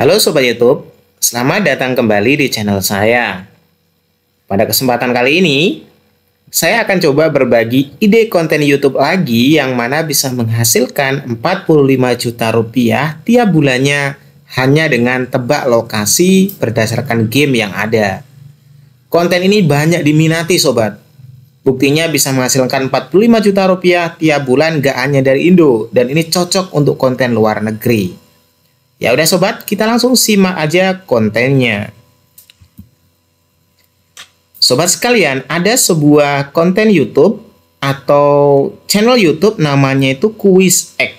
Halo Sobat Youtube, selamat datang kembali di channel saya. Pada kesempatan kali ini, saya akan coba berbagi ide konten Youtube lagi yang mana bisa menghasilkan 45 juta rupiah tiap bulannya hanya dengan tebak lokasi berdasarkan game yang ada. Konten ini banyak diminati Sobat. Buktinya bisa menghasilkan 45 juta rupiah tiap bulan gak hanya dari Indo dan ini cocok untuk konten luar negeri. Ya udah sobat, kita langsung simak aja kontennya. Sobat sekalian, ada sebuah konten YouTube atau channel YouTube namanya itu Quiz X.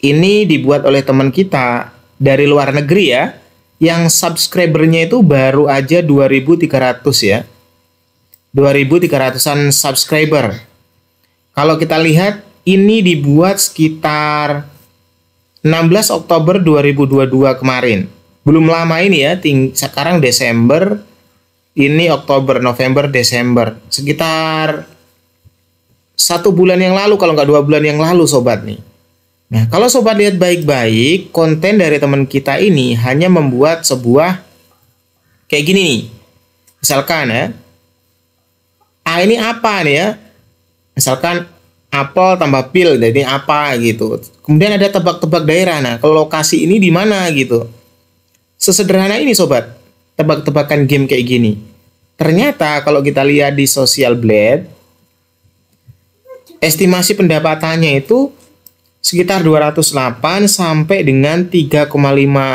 Ini dibuat oleh teman kita dari luar negeri ya, yang subscribernya itu baru aja 2.300 ya. 2.300-an subscriber. Kalau kita lihat, ini dibuat sekitar 16 Oktober 2022 kemarin. Belum lama ini ya, sekarang Desember, ini Oktober, November, Desember. Sekitar satu bulan yang lalu, kalau nggak dua bulan yang lalu sobat nih. Nah, kalau sobat lihat baik-baik, konten dari teman kita ini hanya membuat sebuah kayak gini nih. Misalkan ya, A ah, ini apa nih ya? Misalkan apel tambah pil jadi apa gitu kemudian ada tebak-tebak daerah nah ke lokasi ini di mana gitu sesederhana ini sobat tebak-tebakan game kayak gini ternyata kalau kita lihat di social blade estimasi pendapatannya itu sekitar 208 sampai dengan 3,5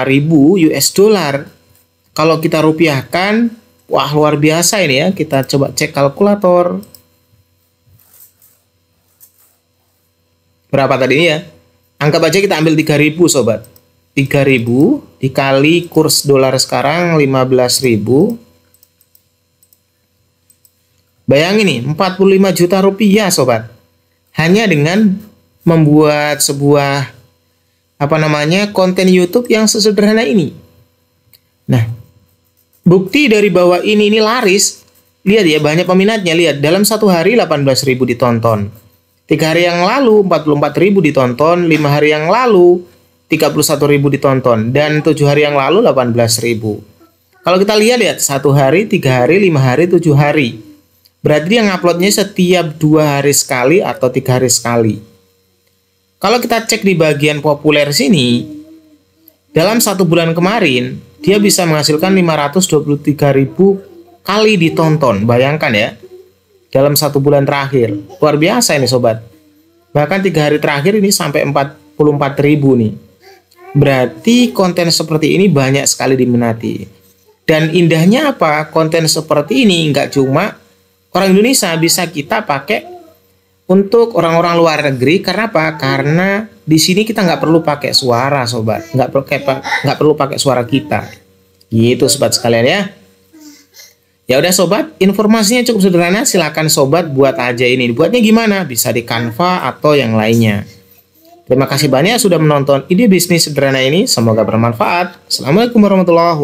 ribu US dollar. Kalau kita rupiahkan, wah luar biasa ini ya. Kita coba cek kalkulator. berapa tadi ya? Anggap aja kita ambil 3000 sobat. 3000 dikali kurs dolar sekarang 15000 Bayangin nih, 45 juta rupiah sobat. Hanya dengan membuat sebuah apa namanya konten YouTube yang sesederhana ini. Nah, bukti dari bawah ini ini laris, lihat ya banyak peminatnya. Lihat dalam satu hari 18.000 ditonton. Tiga hari yang lalu 44 ribu ditonton, lima hari yang lalu 31 ribu ditonton, dan tujuh hari yang lalu 18 ribu. Kalau kita lihat ya, satu hari, tiga hari, lima hari, tujuh hari. Berarti yang uploadnya setiap dua hari sekali atau tiga hari sekali. Kalau kita cek di bagian populer sini, dalam satu bulan kemarin, dia bisa menghasilkan 523 ribu kali ditonton. Bayangkan ya, dalam satu bulan terakhir. Luar biasa ini sobat. Bahkan tiga hari terakhir ini sampai 44 ribu nih. Berarti konten seperti ini banyak sekali diminati. Dan indahnya apa? Konten seperti ini nggak cuma orang Indonesia bisa kita pakai untuk orang-orang luar negeri karena apa? Karena di sini kita nggak perlu pakai suara sobat, nggak perlu nggak perlu pakai suara kita. Gitu sobat sekalian ya. Ya udah sobat, informasinya cukup sederhana. Silakan sobat buat aja ini. Buatnya gimana? Bisa di Canva atau yang lainnya. Terima kasih banyak sudah menonton ide bisnis sederhana ini. Semoga bermanfaat. Assalamualaikum warahmatullahi wabarakatuh.